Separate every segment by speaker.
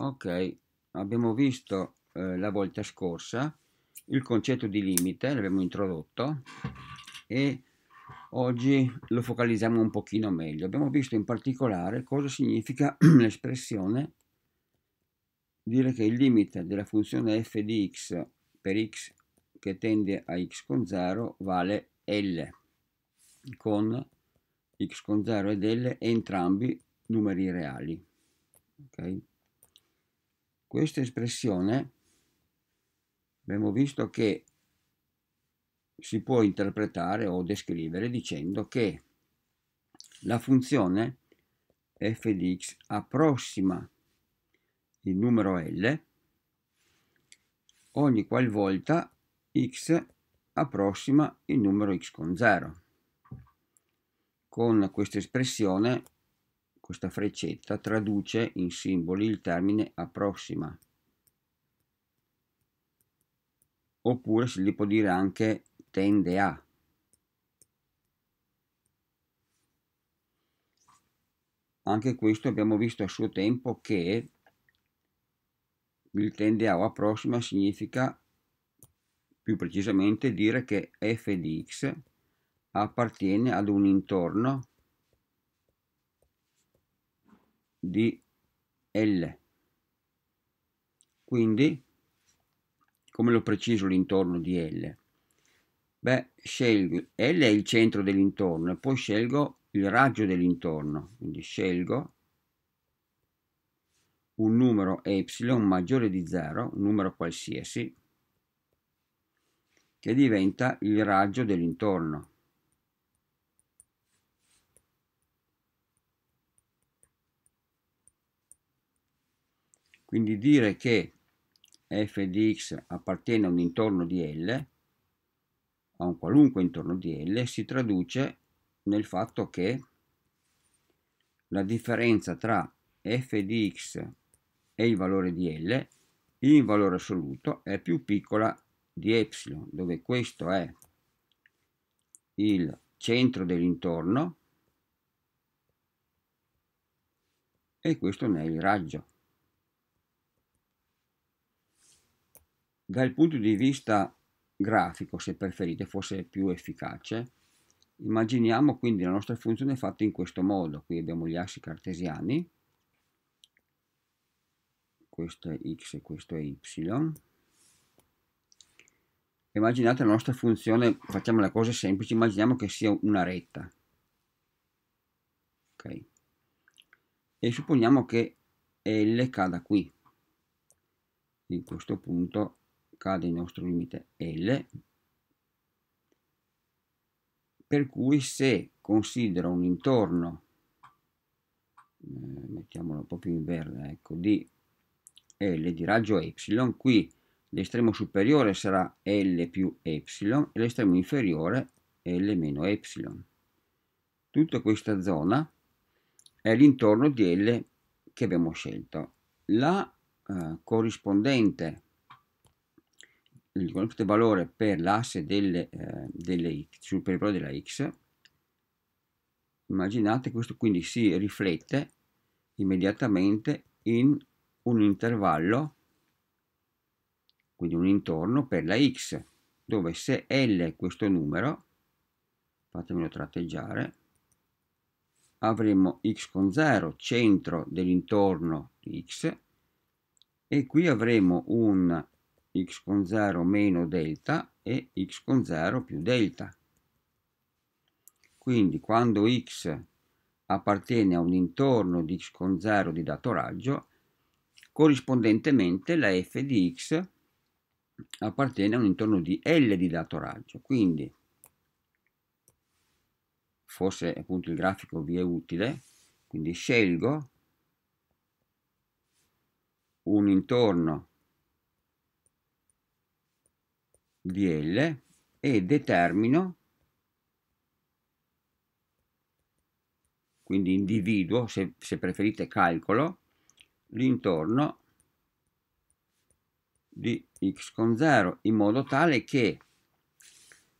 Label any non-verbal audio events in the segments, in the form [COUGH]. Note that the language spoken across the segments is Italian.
Speaker 1: Ok, abbiamo visto eh, la volta scorsa il concetto di limite, l'abbiamo introdotto e oggi lo focalizziamo un pochino meglio. Abbiamo visto in particolare cosa significa [CLEARS THROAT] l'espressione dire che il limite della funzione f di x per x che tende a x con 0 vale L con x con 0 ed L entrambi numeri reali. Okay? Questa espressione abbiamo visto che si può interpretare o descrivere dicendo che la funzione f di x approssima il numero L ogni qualvolta x approssima il numero x con 0. Con questa espressione questa freccetta traduce in simboli il termine approssima. Oppure si gli può dire anche tende a. Anche questo abbiamo visto a suo tempo che il tende a o approssima significa più precisamente dire che f di x appartiene ad un intorno di L. Quindi, come lo preciso l'intorno di L? Beh, scelgo L è il centro dell'intorno e poi scelgo il raggio dell'intorno. Quindi scelgo un numero epsilon maggiore di 0, un numero qualsiasi, che diventa il raggio dell'intorno. Quindi dire che f di x appartiene a un intorno di L, a un qualunque intorno di L, si traduce nel fatto che la differenza tra f di x e il valore di L in valore assoluto è più piccola di ε, dove questo è il centro dell'intorno e questo ne è il raggio. dal punto di vista grafico, se preferite, fosse più efficace, immaginiamo quindi la nostra funzione fatta in questo modo. Qui abbiamo gli assi cartesiani, questo è x e questo è y. Immaginate la nostra funzione, facciamo le cose semplici, immaginiamo che sia una retta. Ok. E supponiamo che L cada qui. In questo punto cade il nostro limite L, per cui se considero un intorno, eh, mettiamolo proprio in verde, ecco, di L di raggio Y, qui l'estremo superiore sarà L più Y e l'estremo inferiore L meno Y. Tutta questa zona è l'intorno di L che abbiamo scelto. La eh, corrispondente il qualunque valore per l'asse delle, eh, delle x, sul periplo della x, immaginate questo quindi si riflette immediatamente in un intervallo, quindi un intorno per la x, dove se L è questo numero, fatemelo tratteggiare, avremo x con 0, centro dell'intorno di x, e qui avremo un x con 0 meno delta e x con 0 più delta. Quindi quando x appartiene a un intorno di x con 0 di dato raggio, corrispondentemente la f di x appartiene a un intorno di L di dato raggio. Quindi, forse appunto il grafico vi è utile, quindi scelgo un intorno di L e determino, quindi individuo, se, se preferite calcolo, l'intorno di x con 0 in modo tale che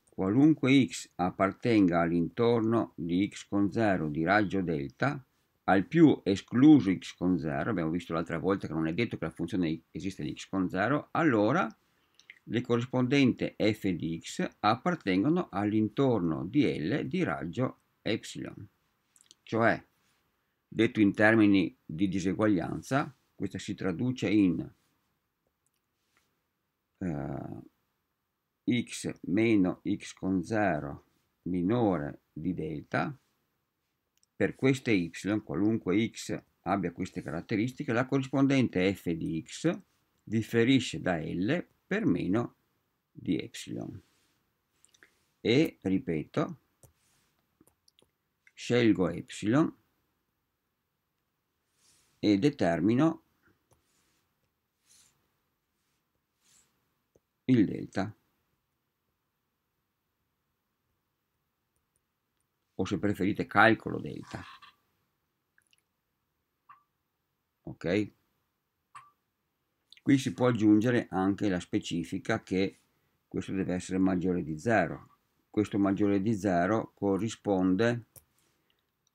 Speaker 1: qualunque x appartenga all'intorno di x con 0 di raggio delta al più escluso x con 0 abbiamo visto l'altra volta che non è detto che la funzione esiste di x con 0 allora le corrispondenti f di x appartengono all'intorno di L di raggio epsilon. Cioè, detto in termini di diseguaglianza, questa si traduce in eh, x meno x con 0 minore di delta, per queste y, qualunque x abbia queste caratteristiche, la corrispondente f di x differisce da L per meno di epsilon e ripeto scelgo epsilon e determino il delta o se preferite calcolo delta ok qui si può aggiungere anche la specifica che questo deve essere maggiore di 0 questo maggiore di 0 corrisponde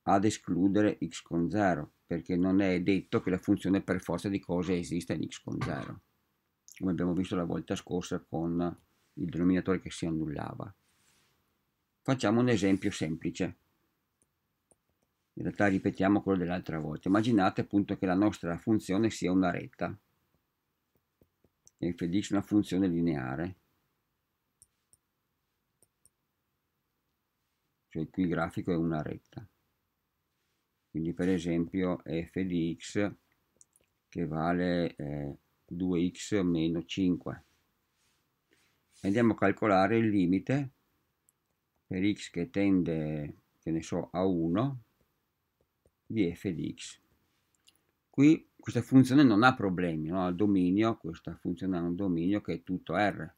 Speaker 1: ad escludere x con 0 perché non è detto che la funzione per forza di cose esista in x con 0 come abbiamo visto la volta scorsa con il denominatore che si annullava facciamo un esempio semplice in realtà ripetiamo quello dell'altra volta immaginate appunto che la nostra funzione sia una retta che riferisce una funzione lineare. Cioè qui il grafico è una retta. Quindi per esempio f di x che vale eh, 2x meno 5. Andiamo a calcolare il limite per x che tende, che ne so, a 1 di f di x. Qui questa funzione non ha problemi, no? il dominio, questa funzione ha un dominio che è tutto R,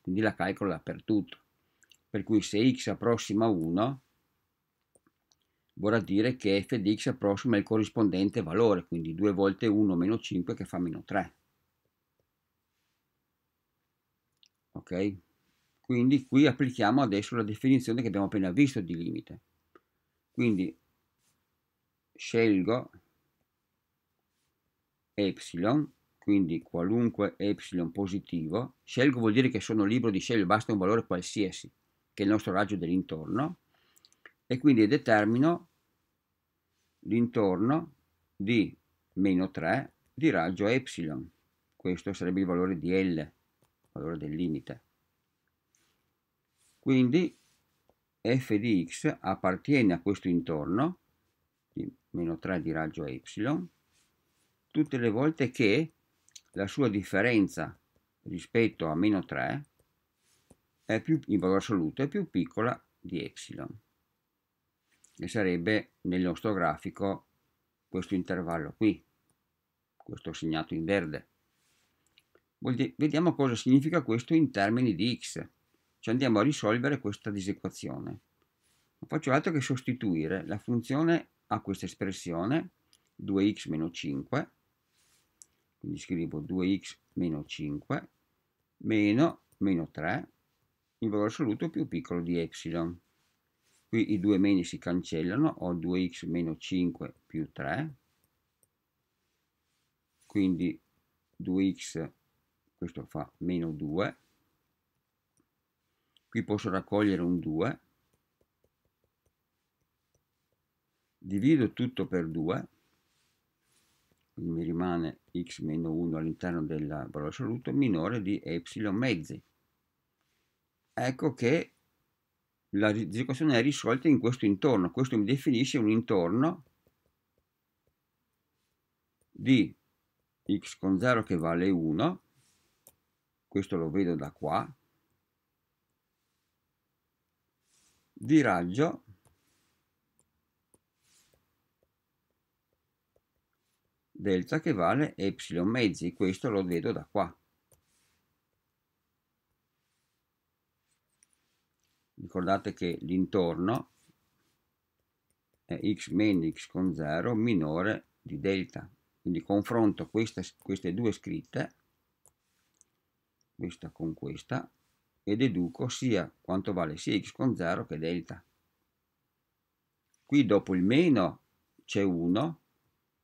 Speaker 1: quindi la calcola dappertutto. Per cui se x approssima 1 vorrà dire che f di x approssima il corrispondente valore, quindi 2 volte 1 meno 5 che fa meno 3. Ok? Quindi qui applichiamo adesso la definizione che abbiamo appena visto di limite. Quindi scelgo y, quindi qualunque y positivo, scelgo vuol dire che sono libero di scegliere, basta un valore qualsiasi, che è il nostro raggio dell'intorno, e quindi determino l'intorno di meno 3 di raggio y, questo sarebbe il valore di L, il valore del limite. Quindi f di x appartiene a questo intorno, di meno 3 di raggio y, tutte le volte che la sua differenza rispetto a meno 3 è più, in valore assoluto è più piccola di epsilon che sarebbe nel nostro grafico questo intervallo qui questo segnato in verde vediamo cosa significa questo in termini di x cioè andiamo a risolvere questa disequazione non faccio altro che sostituire la funzione a questa espressione 2x-5 quindi scrivo 2x meno 5 meno meno 3 in valore assoluto più piccolo di epsilon. Qui i due meni si cancellano, ho 2x meno 5 più 3, quindi 2x, questo fa meno 2, qui posso raccogliere un 2, divido tutto per 2, mi rimane x meno 1 all'interno del valore assoluto minore di y mezzi. Ecco che la equazione è risolta in questo intorno. Questo mi definisce un intorno di x con 0 che vale 1, questo lo vedo da qua, di raggio delta che vale epsilon mezzi, questo lo vedo da qua. Ricordate che l'intorno è x meno x con 0 minore di delta. Quindi confronto queste, queste due scritte, questa con questa, e deduco sia quanto vale sia x con 0 che delta. Qui dopo il meno c'è 1,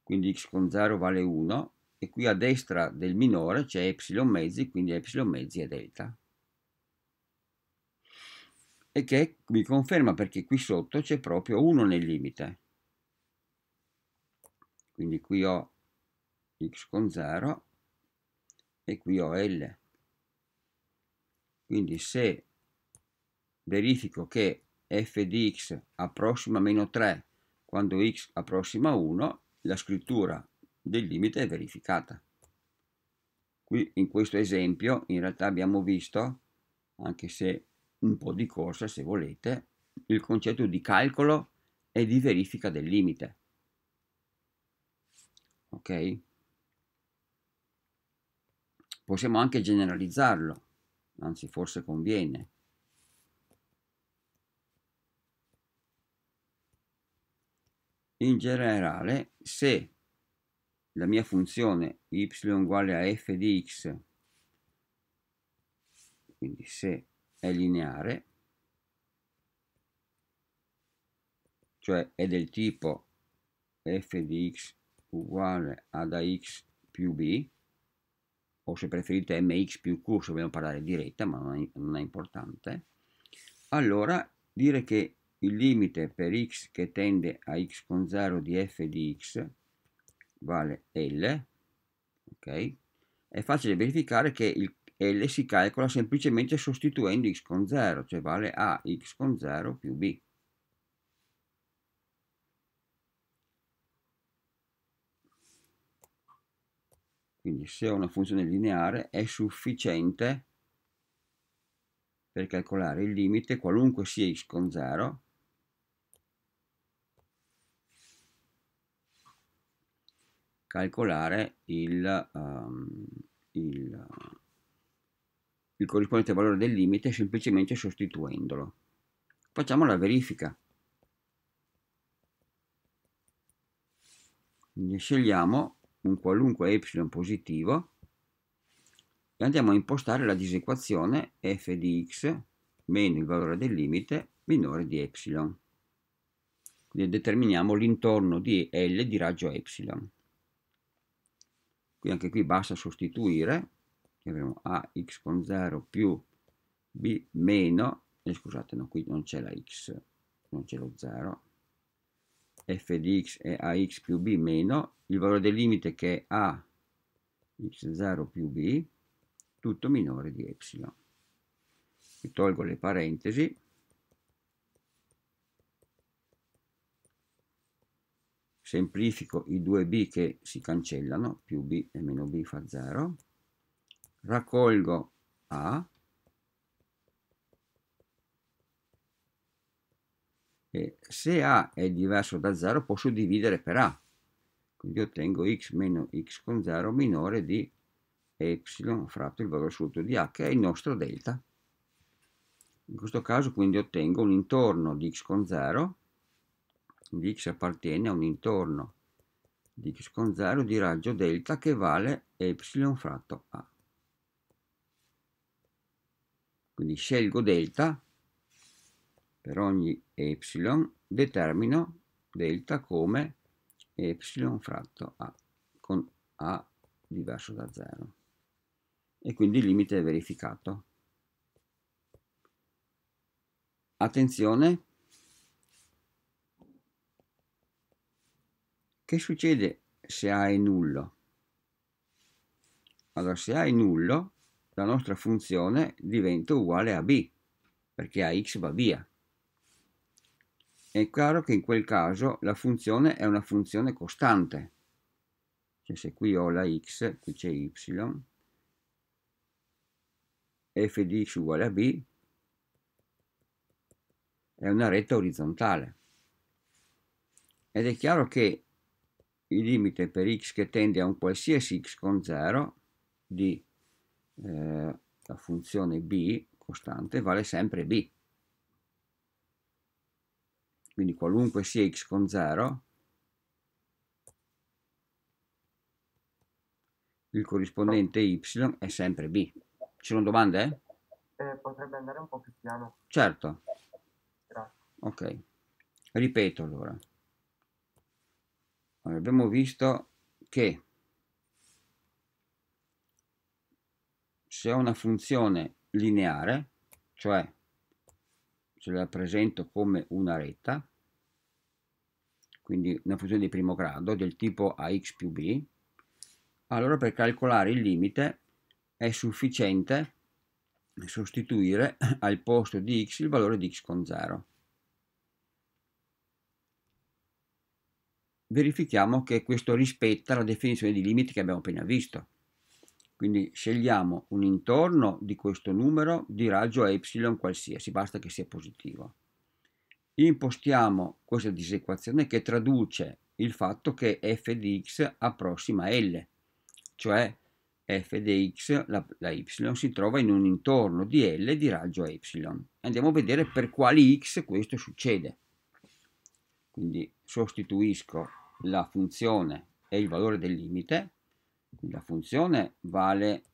Speaker 1: quindi x con 0 vale 1 e qui a destra del minore c'è epsilon mezzi, quindi epsilon mezzi è delta. E che mi conferma perché qui sotto c'è proprio 1 nel limite. Quindi qui ho x con 0 e qui ho L. Quindi se verifico che f di x approssima meno 3 quando x approssima 1, la scrittura del limite è verificata. Qui in questo esempio in realtà abbiamo visto, anche se un po' di corsa se volete, il concetto di calcolo e di verifica del limite. Ok? Possiamo anche generalizzarlo, anzi forse conviene. in generale se la mia funzione y uguale a f di x quindi se è lineare cioè è del tipo f di x uguale ad ax più b o se preferite mx più q se vogliamo parlare diretta ma non è, non è importante allora dire che il limite per x che tende a x con 0 di f di x vale L, ok? È facile verificare che il L si calcola semplicemente sostituendo x con 0, cioè vale a x con 0 più b. Quindi se ho una funzione lineare è sufficiente per calcolare il limite qualunque sia x con 0 calcolare il, um, il, il corrispondente valore del limite semplicemente sostituendolo. Facciamo la verifica. Quindi scegliamo un qualunque epsilon positivo e andiamo a impostare la disequazione f di x meno il valore del limite minore di epsilon. Quindi determiniamo l'intorno di L di raggio epsilon qui anche qui basta sostituire, qui avremo ax con 0 più b meno, eh, scusate no, qui non c'è la x, non c'è lo 0, f di x è ax più b meno, il valore del limite che è a x0 più b, tutto minore di epsilon tolgo le parentesi, semplifico i due b che si cancellano, più b e meno b fa 0, raccolgo a e se a è diverso da 0 posso dividere per a, quindi ottengo x meno x con 0 minore di y fratto il valore assoluto di a, che è il nostro delta. In questo caso quindi ottengo un intorno di x con 0 quindi x appartiene a un intorno di x con 0 di raggio delta che vale y fratto a. Quindi scelgo delta per ogni y, determino delta come y fratto a, con a diverso da 0. E quindi il limite è verificato. Attenzione Che succede se A è nullo? Allora, se A è nullo, la nostra funzione diventa uguale a B, perché AX va via. È chiaro che in quel caso la funzione è una funzione costante. Cioè se qui ho la X, qui c'è Y, f di X uguale a B, è una retta orizzontale. Ed è chiaro che il limite per x che tende a un qualsiasi x con 0 di eh, la funzione b costante vale sempre b. Quindi qualunque sia x con 0, il corrispondente y è sempre b. Ci sono domande? Eh, potrebbe andare un po' più piano. Certo. Grazie. Ok. Ripeto allora abbiamo visto che se ho una funzione lineare, cioè se la presento come una retta, quindi una funzione di primo grado del tipo ax più b, allora per calcolare il limite è sufficiente sostituire al posto di x il valore di x con 0. verifichiamo che questo rispetta la definizione di limiti che abbiamo appena visto. Quindi scegliamo un intorno di questo numero di raggio y qualsiasi, basta che sia positivo. Impostiamo questa disequazione che traduce il fatto che f di x approssima L, cioè f di x, la, la y, si trova in un intorno di L di raggio y. Andiamo a vedere per quali x questo succede quindi sostituisco la funzione e il valore del limite, quindi la funzione vale,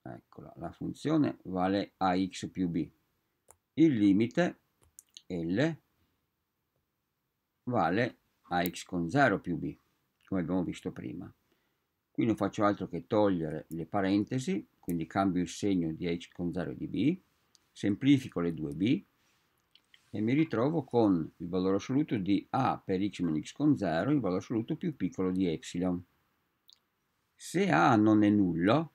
Speaker 1: eccola, la funzione vale ax più b, il limite L vale ax con 0 più b, come abbiamo visto prima. Qui non faccio altro che togliere le parentesi, quindi cambio il segno di x con 0 e di b, semplifico le due b, e mi ritrovo con il valore assoluto di A per x meno x con 0, il valore assoluto più piccolo di epsilon. Se A non è nullo,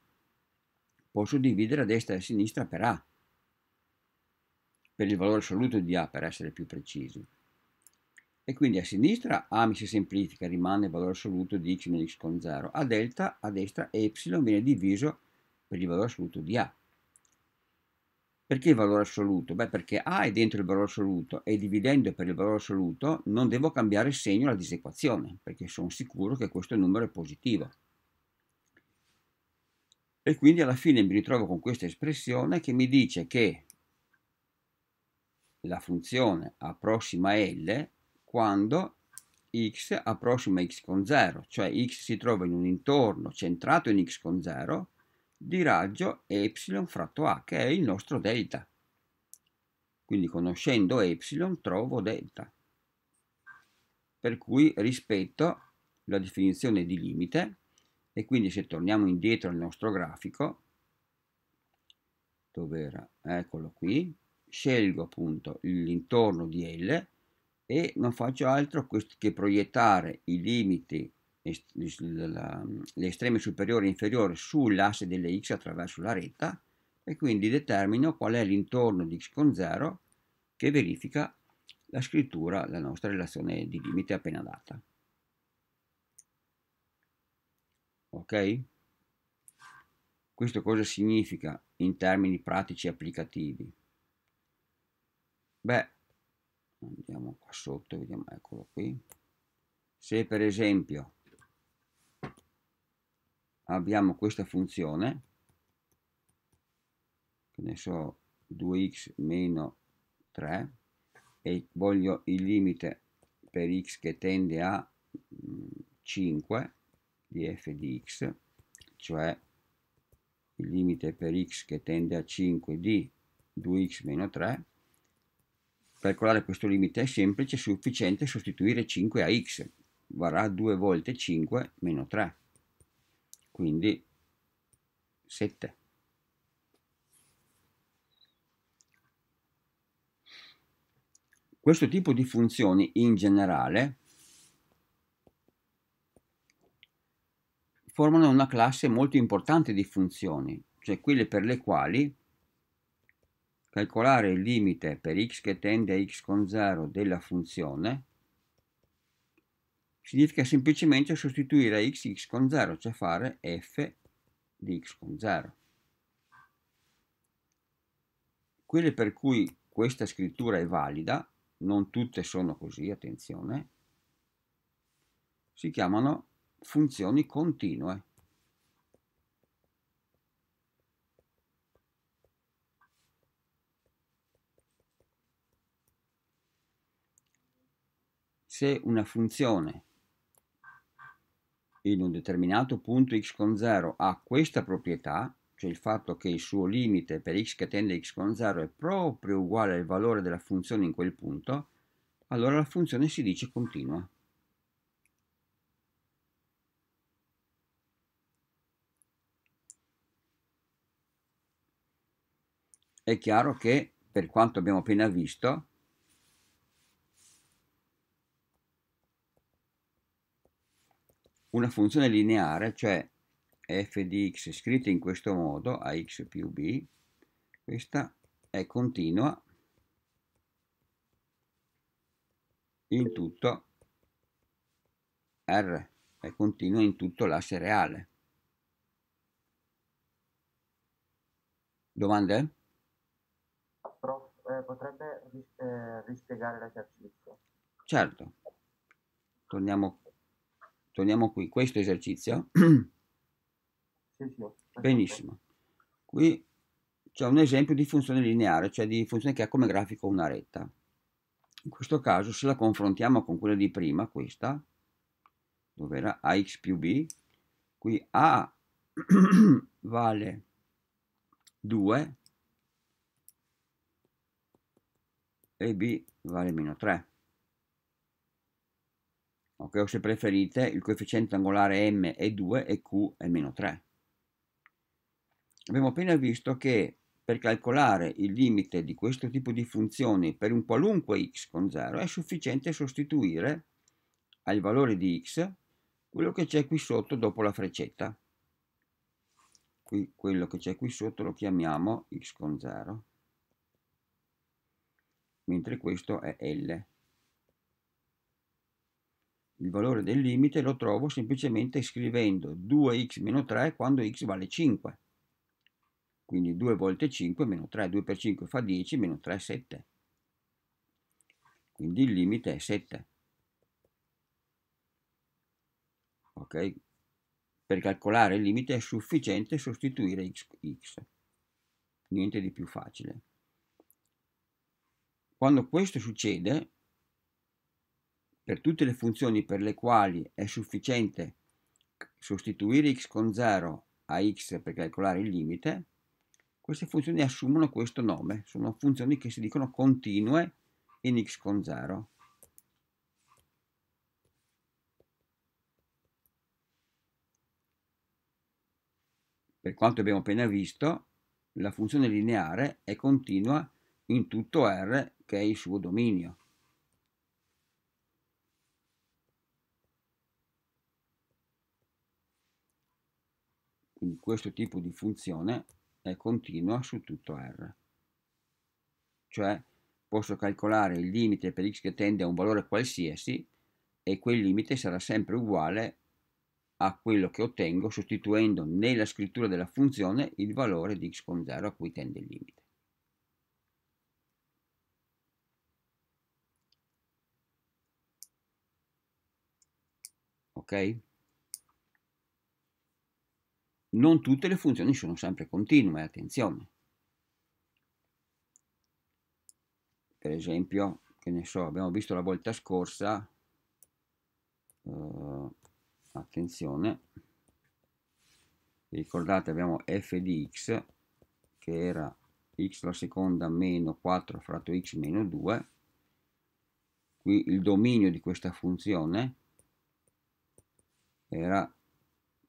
Speaker 1: posso dividere a destra e a sinistra per A, per il valore assoluto di A, per essere più precisi. E quindi a sinistra A mi si semplifica, rimane il valore assoluto di x meno x con 0, a delta a destra epsilon viene diviso per il valore assoluto di A. Perché il valore assoluto? Beh, perché A è dentro il valore assoluto e dividendo per il valore assoluto non devo cambiare segno alla disequazione, perché sono sicuro che questo numero è positivo. E quindi alla fine mi ritrovo con questa espressione che mi dice che la funzione approssima L quando x approssima x con 0, cioè x si trova in un intorno centrato in x con 0 di raggio y fratto a, che è il nostro delta. Quindi conoscendo y trovo delta. Per cui rispetto la definizione di limite e quindi se torniamo indietro al nostro grafico, dove era? Eccolo qui, scelgo appunto l'intorno di L e non faccio altro che proiettare i limiti le estreme superiori e inferiori sull'asse delle x attraverso la retta e quindi determino qual è l'intorno di x con 0 che verifica la scrittura, la nostra relazione di limite appena data. Ok? Questo cosa significa in termini pratici e applicativi? Beh, andiamo qua sotto, vediamo, eccolo qui. Se per esempio abbiamo questa funzione che ne so 2x meno 3 e voglio il limite per x che tende a 5 mm, di f di x cioè il limite per x che tende a 5 di 2x meno 3 per calcolare questo limite è semplice è sufficiente sostituire 5 a x varrà 2 volte 5 meno 3 quindi 7 questo tipo di funzioni in generale formano una classe molto importante di funzioni cioè quelle per le quali calcolare il limite per x che tende a x con 0 della funzione significa semplicemente sostituire xx con 0, cioè fare f di x con 0. Quelle per cui questa scrittura è valida, non tutte sono così, attenzione, si chiamano funzioni continue. Se una funzione in un determinato punto x con 0 ha questa proprietà, cioè il fatto che il suo limite per x che tende a x con 0 è proprio uguale al valore della funzione in quel punto, allora la funzione si dice continua. È chiaro che, per quanto abbiamo appena visto, una funzione lineare, cioè f di x scritta in questo modo, a x più b, questa è continua in tutto R, è continua in tutto l'asse reale. Domande? Prof, eh, potrebbe ris eh, rispiegare l'esercizio? Certo. Torniamo torniamo qui, questo esercizio, benissimo, qui c'è un esempio di funzione lineare, cioè di funzione che ha come grafico una retta. In questo caso se la confrontiamo con quella di prima, questa, dove era ax più b, qui a [CLEARS THROAT] vale 2 e b vale meno 3 o se preferite il coefficiente angolare m è 2 e q è meno 3. Abbiamo appena visto che per calcolare il limite di questo tipo di funzioni per un qualunque x con 0 è sufficiente sostituire al valore di x quello che c'è qui sotto dopo la freccetta. Qui, quello che c'è qui sotto lo chiamiamo x con 0, mentre questo è L il valore del limite lo trovo semplicemente scrivendo 2x 3 quando x vale 5. Quindi 2 volte 5 meno 3, 2 per 5 fa 10, meno 3 è 7. Quindi il limite è 7. Ok? Per calcolare il limite è sufficiente sostituire x, x. Niente di più facile. Quando questo succede, per tutte le funzioni per le quali è sufficiente sostituire x con 0 a x per calcolare il limite, queste funzioni assumono questo nome, sono funzioni che si dicono continue in x con 0. Per quanto abbiamo appena visto, la funzione lineare è continua in tutto R che è il suo dominio. Quindi questo tipo di funzione è continua su tutto R. Cioè posso calcolare il limite per x che tende a un valore qualsiasi e quel limite sarà sempre uguale a quello che ottengo sostituendo nella scrittura della funzione il valore di x con 0 a cui tende il limite. Ok? non tutte le funzioni sono sempre continue, attenzione. Per esempio, che ne so, abbiamo visto la volta scorsa, eh, attenzione, ricordate abbiamo f di x che era x alla seconda meno 4 fratto x meno 2, qui il dominio di questa funzione era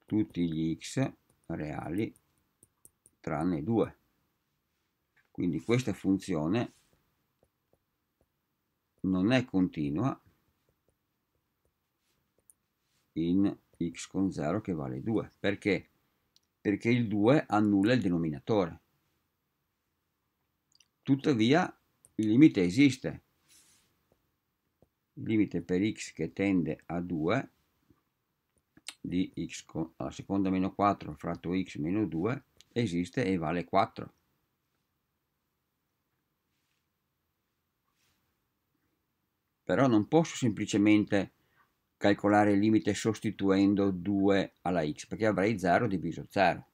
Speaker 1: tutti gli x reali tranne 2 quindi questa funzione non è continua in x con 0 che vale 2 perché perché il 2 annulla il denominatore tuttavia il limite esiste il limite per x che tende a 2 di x alla seconda meno 4 fratto x meno 2 esiste e vale 4. Però non posso semplicemente calcolare il limite sostituendo 2 alla x, perché avrei 0 diviso 0.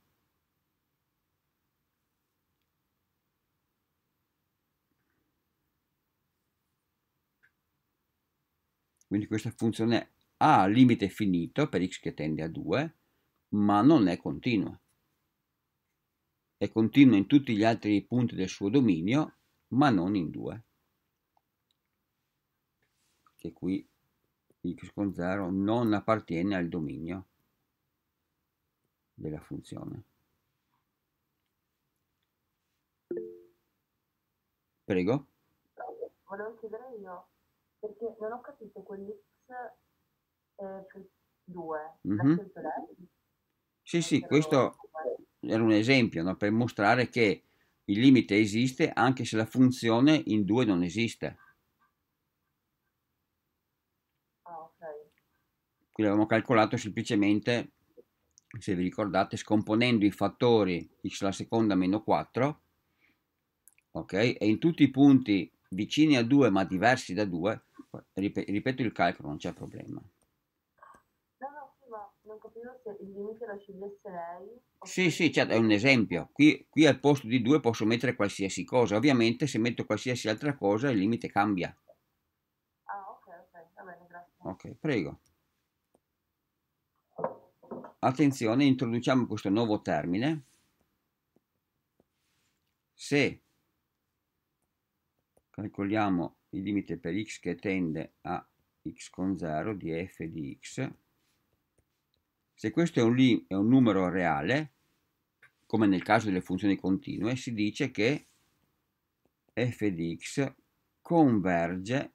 Speaker 1: Quindi questa funzione ha limite finito per x che tende a 2, ma non è continua. È continua in tutti gli altri punti del suo dominio, ma non in 2. Che qui x con 0 non appartiene al dominio della funzione. Prego. Volevo chiedere io, perché non ho capito quell'x 2. Mm-hmm. Sì, eh, sì, questo era un esempio no? per mostrare che il limite esiste anche se la funzione in 2 non esiste. Ah, Qui avevamo calcolato semplicemente, se vi ricordate, scomponendo i fattori x alla seconda meno 4, ok? E in tutti i punti vicini a 2 ma diversi da 2, ripeto il calcolo, non c'è problema il limite lo scegliesse lei? Sì, sì, certo, è un esempio. Qui, qui al posto di due posso mettere qualsiasi cosa. Ovviamente se metto qualsiasi altra cosa il limite cambia. Ah, ok, ok, va bene, grazie. Ok, prego. Attenzione, introduciamo questo nuovo termine. Se calcoliamo il limite per x che tende a x con 0 di f di x se questo è un, è un numero reale, come nel caso delle funzioni continue, si dice che f di x converge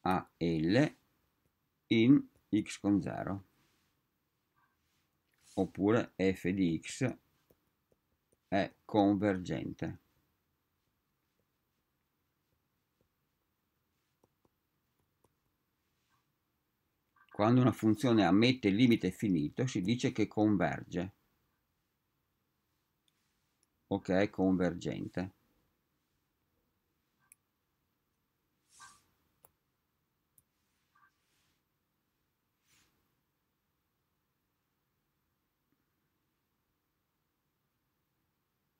Speaker 1: a L in x con 0 oppure f di x è convergente Quando una funzione ammette il limite finito si dice che converge Ok, convergente.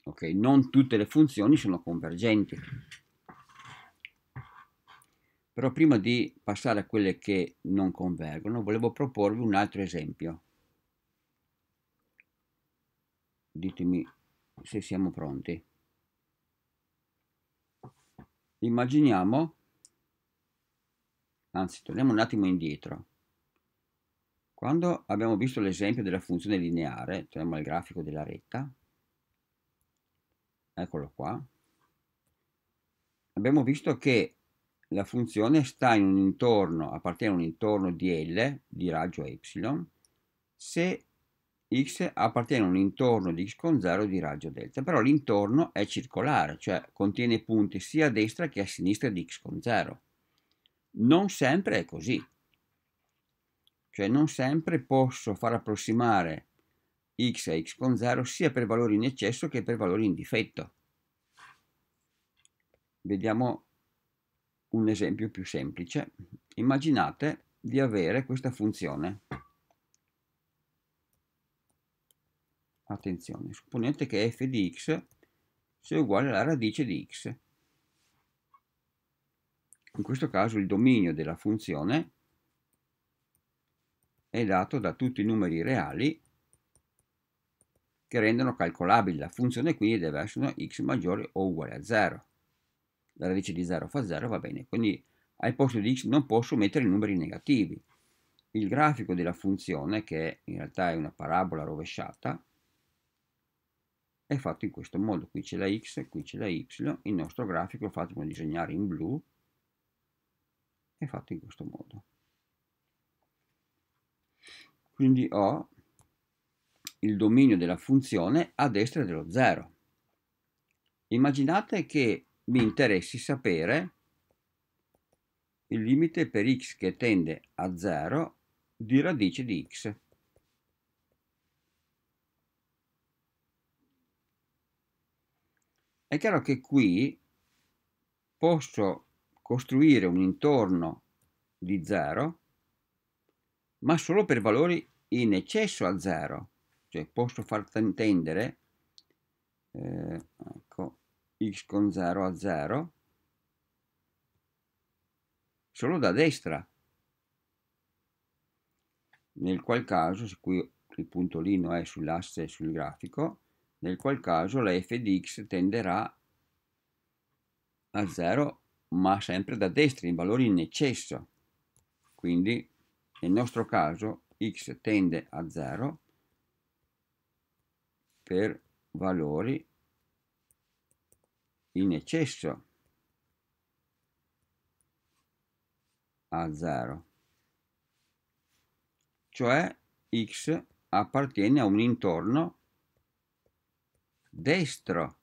Speaker 1: ok? Non tutte le funzioni sono convergenti. Però prima di passare a quelle che non convergono, volevo proporvi un altro esempio. Ditemi se siamo pronti. Immaginiamo, anzi torniamo un attimo indietro. Quando abbiamo visto l'esempio della funzione lineare, torniamo al grafico della retta, eccolo qua, abbiamo visto che la funzione sta in un intorno, appartiene a un intorno di L di raggio y se x appartiene a un intorno di x con 0 di raggio delta, però l'intorno è circolare, cioè contiene punti sia a destra che a sinistra di x con 0. Non sempre è così, cioè non sempre posso far approssimare x a x con 0 sia per valori in eccesso che per valori in difetto. Vediamo un esempio più semplice. Immaginate di avere questa funzione. Attenzione, supponete che f di x sia uguale alla radice di x. In questo caso il dominio della funzione è dato da tutti i numeri reali che rendono calcolabile la funzione, quindi deve essere x maggiore o uguale a 0 la radice di 0 fa 0, va bene, quindi al posto di x non posso mettere numeri negativi. Il grafico della funzione, che in realtà è una parabola rovesciata, è fatto in questo modo. Qui c'è la x, qui c'è la y, il nostro grafico, fatelo disegnare in blu, è fatto in questo modo. Quindi ho il dominio della funzione a destra dello 0. Immaginate che mi interessi sapere il limite per x che tende a 0 di radice di x. È chiaro che qui posso costruire un intorno di 0 ma solo per valori in eccesso a 0 cioè posso far intendere eh, x con 0 a 0 solo da destra nel qual caso se qui il puntolino è sull'asse sul grafico nel qual caso la f di x tenderà a 0 ma sempre da destra in valori in eccesso quindi nel nostro caso x tende a 0 per valori in eccesso a 0 cioè x appartiene a un intorno destro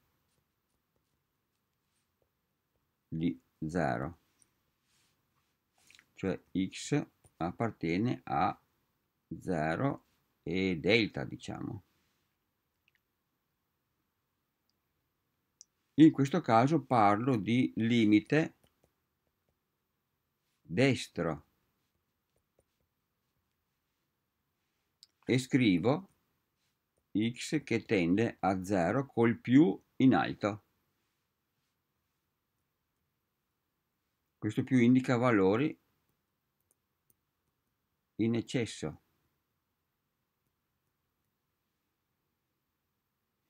Speaker 1: di 0 cioè x appartiene a 0 e delta diciamo in questo caso parlo di limite destro e scrivo x che tende a 0 col più in alto. Questo più indica valori in eccesso.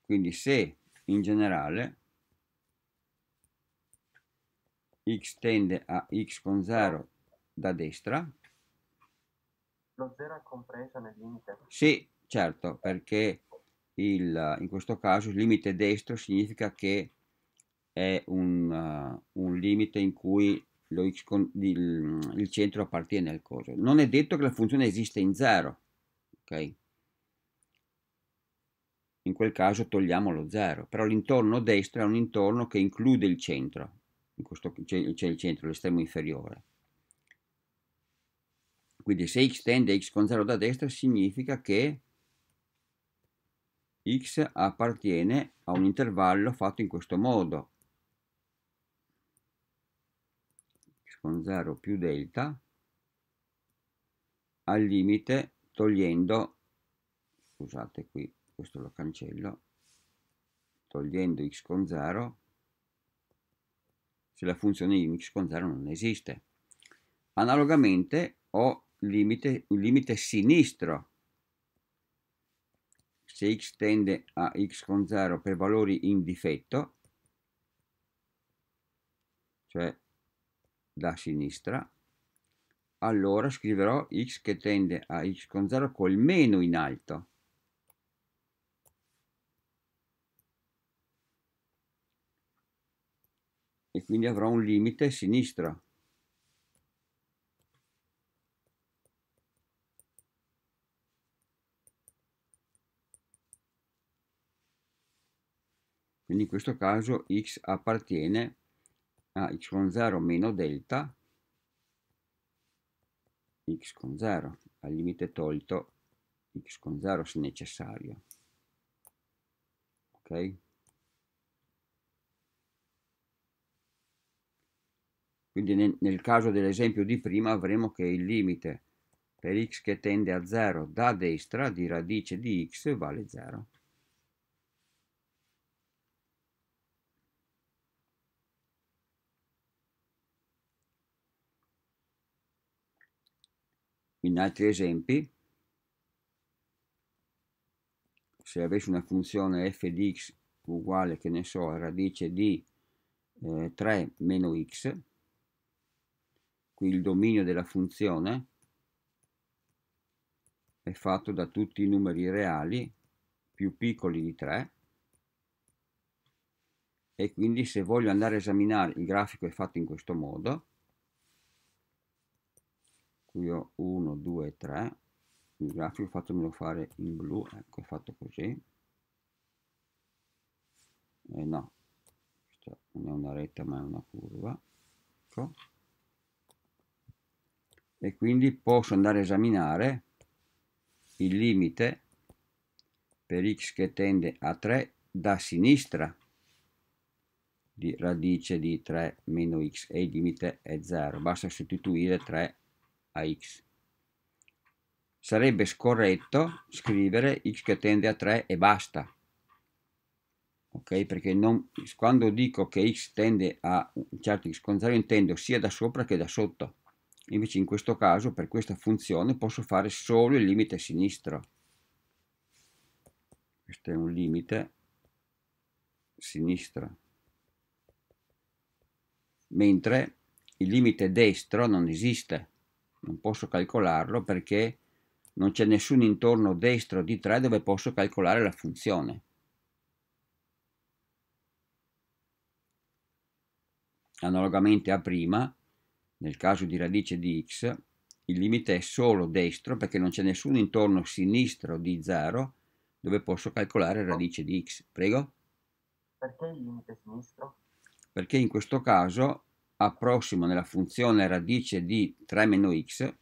Speaker 1: Quindi se in generale x tende a x con 0 da destra. Lo 0 è compreso nel limite? Sì, certo, perché il, in questo caso il limite destro significa che è un, uh, un limite in cui con, il, il, centro appartiene al coso. Non è detto che la funzione esiste in 0, ok? In quel caso togliamo lo 0, però l'intorno destro è un intorno che include il centro, c'è il centro, l'estremo inferiore. Quindi se x tende x con 0 da destra significa che x appartiene a un intervallo fatto in questo modo. x con 0 più delta al limite togliendo, scusate qui, questo lo cancello, togliendo x con 0 se la funzione Unix con 0 non esiste. Analogamente ho limite, un limite sinistro se x tende a x con 0 per valori in difetto, cioè da sinistra, allora scriverò x che tende a x con 0 col meno in alto. e quindi avrò un limite sinistro. Quindi in questo caso x appartiene a x con 0 meno delta x con 0 al limite tolto x con 0 se necessario ok Quindi nel, nel caso dell'esempio di prima avremo che il limite per x che tende a 0 da destra di radice di x vale 0. In altri esempi, se avessi una funzione f di x uguale, che ne so, radice di eh, 3 meno x, qui il dominio della funzione è fatto da tutti i numeri reali più piccoli di 3 e quindi se voglio andare a esaminare il grafico è fatto in questo modo qui ho 1, 2, 3 il grafico fatemelo fare in blu ecco è fatto così e eh, no questa non è una retta ma è una curva ecco e quindi posso andare a esaminare il limite per x che tende a 3 da sinistra di radice di 3 meno x e il limite è 0 basta sostituire 3 a x sarebbe scorretto scrivere x che tende a 3 e basta ok perché non, quando dico che x tende a un certo x con 0 intendo sia da sopra che da sotto Invece in questo caso per questa funzione posso fare solo il limite sinistro. Questo è un limite sinistro. Mentre il limite destro non esiste, non posso calcolarlo perché non c'è nessun intorno destro di 3 dove posso calcolare la funzione. Analogamente a prima, nel caso di radice di x, il limite è solo destro perché non c'è nessun intorno sinistro di 0 dove posso calcolare radice di x. Prego? Perché il limite è sinistro? Perché in questo caso approssimo nella funzione radice di 3 x,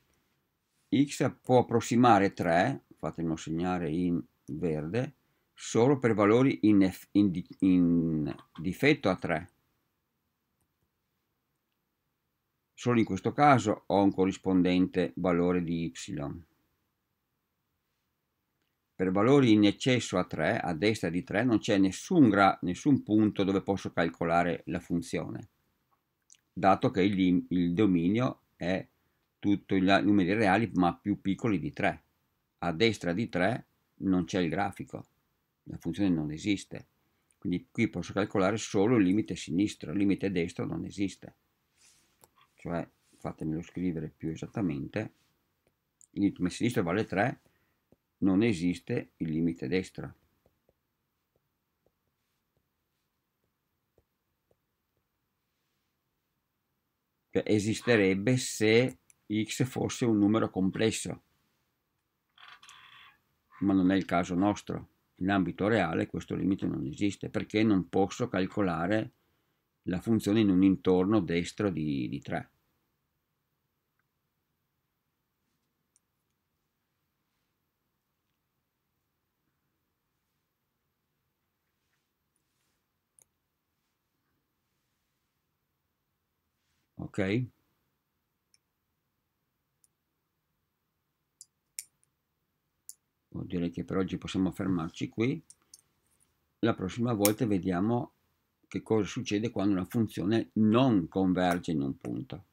Speaker 1: x può approssimare 3, fatemelo segnare in verde, solo per valori in, in, in difetto a 3. Solo in questo caso ho un corrispondente valore di y. Per valori in eccesso a 3, a destra di 3, non c'è nessun, nessun, punto dove posso calcolare la funzione, dato che il, il dominio è tutto i numeri reali ma più piccoli di 3. A destra di 3 non c'è il grafico, la funzione non esiste. Quindi qui posso calcolare solo il limite sinistro, il limite destro non esiste cioè fatemelo scrivere più esattamente, il limite sinistro vale 3, non esiste il limite destra. Cioè esisterebbe se x fosse un numero complesso, ma non è il caso nostro. In ambito reale questo limite non esiste perché non posso calcolare la funzione in un intorno destro di, di 3. ok? direi che per oggi possiamo fermarci qui. La prossima volta vediamo che cosa succede quando una funzione non converge in un punto.